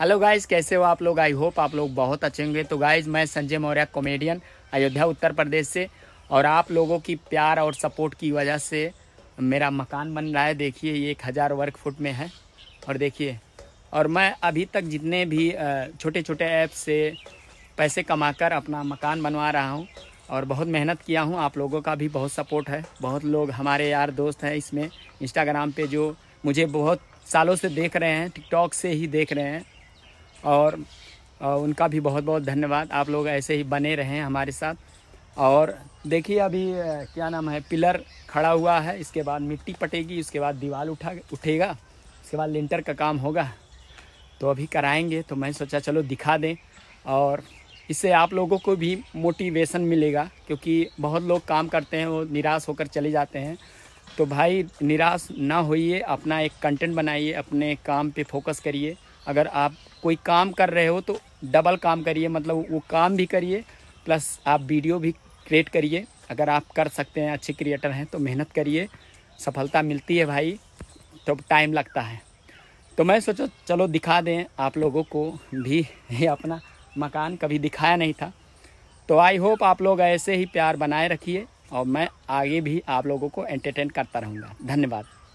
hello guys कैसे हो आप लोग आई होप आप लोग बहुत अच्छे होंगे तो गाइज मैं संजय मौर्य कॉमेडियन अयोध्या उत्तर प्रदेश से और आप लोगों की प्यार और सपोर्ट की वजह से मेरा मकान बन रहा है देखिए ये एक हज़ार वर्ग फुट में है और देखिए और मैं अभी तक जितने भी छोटे छोटे ऐप से पैसे कमाकर अपना मकान बनवा रहा हूँ और बहुत मेहनत किया हूँ आप लोगों का भी बहुत सपोर्ट है बहुत लोग हमारे यार दोस्त हैं इसमें इंस्टाग्राम पे जो मुझे बहुत सालों से देख रहे हैं टिकटॉक से ही देख रहे हैं और उनका भी बहुत बहुत धन्यवाद आप लोग ऐसे ही बने रहें हमारे साथ और देखिए अभी क्या नाम है पिलर खड़ा हुआ है इसके बाद मिट्टी पटेगी उसके बाद दीवार उठा उठेगा उसके बाद लिंटर का काम होगा तो अभी कराएंगे तो मैं सोचा चलो दिखा दें और इससे आप लोगों को भी मोटिवेशन मिलेगा क्योंकि बहुत लोग काम करते हैं वो निराश होकर चले जाते हैं तो भाई निराश ना होइए अपना एक कंटेंट बनाइए अपने काम पे फोकस करिए अगर आप कोई काम कर रहे हो तो डबल काम करिए मतलब वो काम भी करिए प्लस आप वीडियो भी क्रिएट करिए अगर आप कर सकते हैं अच्छे क्रिएटर हैं तो मेहनत करिए सफलता मिलती है भाई तो टाइम लगता है तो मैं सोचो चलो दिखा दें आप लोगों को भी ये अपना मकान कभी दिखाया नहीं था तो आई होप आप लोग ऐसे ही प्यार बनाए रखिए और मैं आगे भी आप लोगों को एंटरटेन करता रहूँगा धन्यवाद